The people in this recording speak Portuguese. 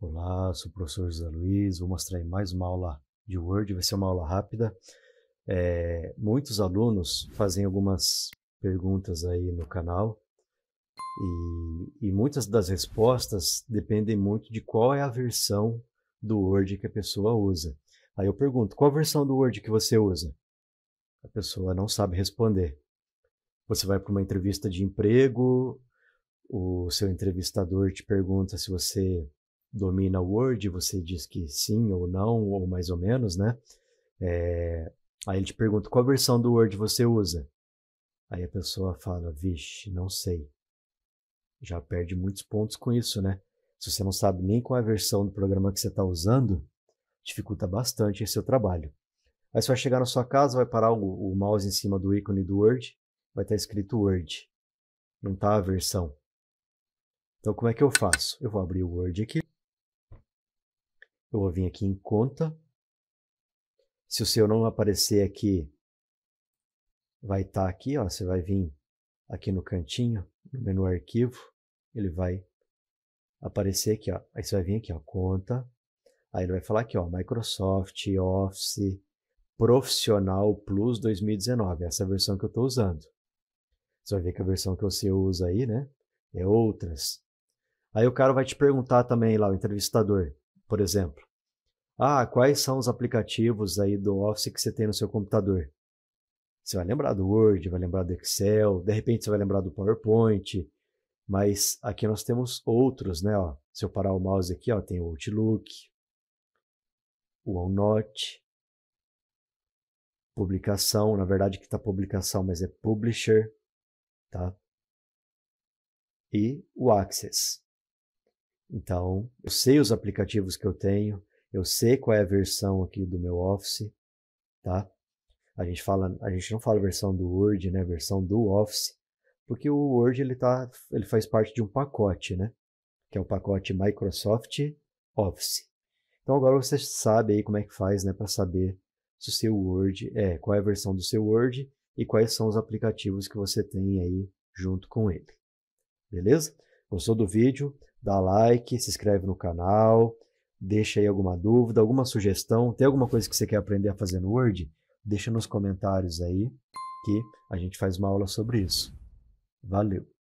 Olá, sou o professor José Luiz, vou mostrar mais uma aula de Word, vai ser uma aula rápida. É, muitos alunos fazem algumas perguntas aí no canal e, e, muitas das respostas dependem muito de qual é a versão do Word que a pessoa usa. Aí eu pergunto, qual versão do Word que você usa? A pessoa não sabe responder. Você vai para uma entrevista de emprego, o seu entrevistador te pergunta se você domina o Word, você diz que sim ou não, ou mais ou menos, né? É... Aí ele te pergunta qual versão do Word você usa. Aí a pessoa fala, vixe, não sei. Já perde muitos pontos com isso, né? Se você não sabe nem qual é a versão do programa que você está usando, dificulta bastante esse seu trabalho. Aí você vai chegar na sua casa, vai parar o, o mouse em cima do ícone do Word, vai estar tá escrito Word. Não está a versão. Então como é que eu faço? Eu vou abrir o Word aqui. Eu vou vir aqui em conta. Se o seu não aparecer aqui, vai estar tá aqui, ó, você vai vir aqui no cantinho, no menu arquivo, ele vai aparecer aqui, ó. Aí você vai vir aqui, ó, conta. Aí ele vai falar aqui, ó, Microsoft Office Profissional Plus 2019, essa é a versão que eu estou usando. Você vai ver que a versão que você usa aí, né, é outras. Aí o cara vai te perguntar também lá, o entrevistador, por exemplo. Ah, quais são os aplicativos aí do Office que você tem no seu computador? Você vai lembrar do Word, vai lembrar do Excel, de repente você vai lembrar do PowerPoint, mas aqui nós temos outros, né? Ó, se eu parar o mouse aqui, ó, tem o Outlook, o OneNote, publicação, na verdade que está publicação, mas é publisher, tá? E o Access. Então, eu sei os aplicativos que eu tenho, eu sei qual é a versão aqui do meu Office, tá? A gente fala, a gente não fala versão do Word, né? Versão do Office, porque o Word ele tá, ele faz parte de um pacote, né? Que é o pacote Microsoft Office. Então agora você sabe aí como é que faz, né, para saber se o seu Word é qual é a versão do seu Word e quais são os aplicativos que você tem aí junto com ele. Beleza? Gostou do vídeo? Dá like, se inscreve no canal, deixa aí alguma dúvida, alguma sugestão, tem alguma coisa que você quer aprender a fazer no Word? Deixa nos comentários aí que a gente faz uma aula sobre isso. Valeu!